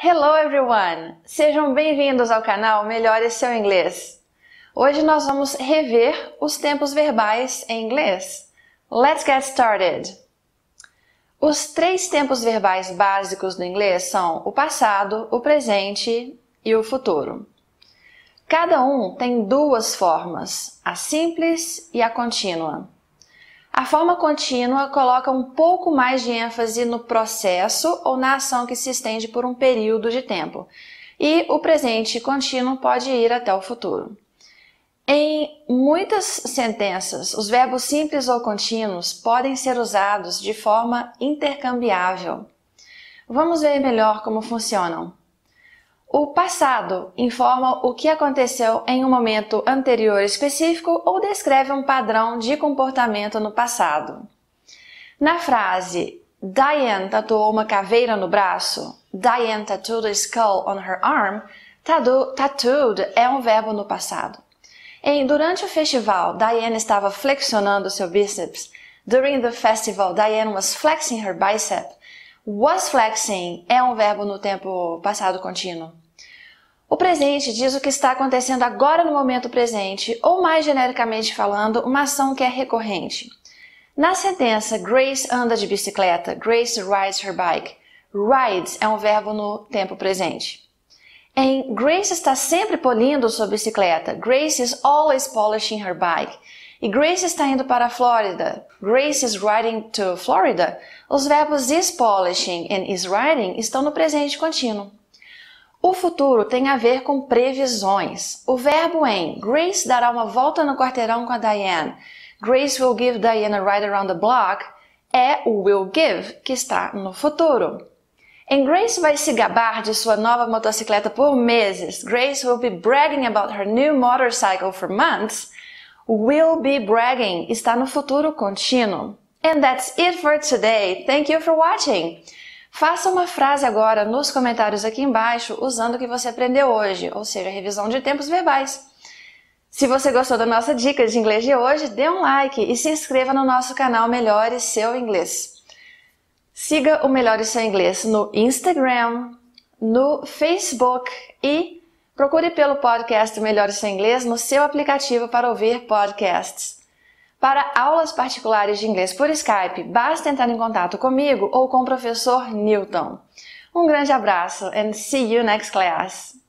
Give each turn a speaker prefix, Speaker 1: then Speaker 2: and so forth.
Speaker 1: Hello everyone! Sejam bem-vindos ao canal Melhore Seu Inglês. Hoje nós vamos rever os tempos verbais em inglês. Let's get started! Os três tempos verbais básicos do inglês são o passado, o presente e o futuro. Cada um tem duas formas, a simples e a contínua. A forma contínua coloca um pouco mais de ênfase no processo ou na ação que se estende por um período de tempo. E o presente contínuo pode ir até o futuro. Em muitas sentenças, os verbos simples ou contínuos podem ser usados de forma intercambiável. Vamos ver melhor como funcionam. O passado informa o que aconteceu em um momento anterior específico ou descreve um padrão de comportamento no passado. Na frase Diane tatuou uma caveira no braço, Diane tattooed a skull on her arm, tattooed é um verbo no passado. Em Durante o festival, Diane estava flexionando seu bíceps. During the festival, Diane was flexing her bicep. Was flexing é um verbo no tempo passado contínuo. O presente diz o que está acontecendo agora no momento presente, ou mais genericamente falando, uma ação que é recorrente. Na sentença Grace anda de bicicleta, Grace rides her bike. Rides é um verbo no tempo presente. Em Grace está sempre polindo sua bicicleta, Grace is always polishing her bike. E Grace está indo para a Flórida. Grace is riding to Florida. Os verbos is polishing and is riding estão no presente contínuo. O futuro tem a ver com previsões. O verbo em Grace dará uma volta no quarteirão com a Diane. Grace will give Diane a ride around the block é o will give, que está no futuro. And Grace vai se gabar de sua nova motocicleta por meses. Grace will be bragging about her new motorcycle for months will be bragging está no futuro contínuo. And that's it for today. Thank you for watching. Faça uma frase agora nos comentários aqui embaixo usando o que você aprendeu hoje, ou seja, revisão de tempos verbais. Se você gostou da nossa dica de inglês de hoje, dê um like e se inscreva no nosso canal Melhore Seu Inglês. Siga o Melhore Seu Inglês no Instagram, no Facebook e Procure pelo podcast melhores em Inglês no seu aplicativo para ouvir podcasts. Para aulas particulares de inglês por Skype, basta entrar em contato comigo ou com o professor Newton. Um grande abraço and see you next class!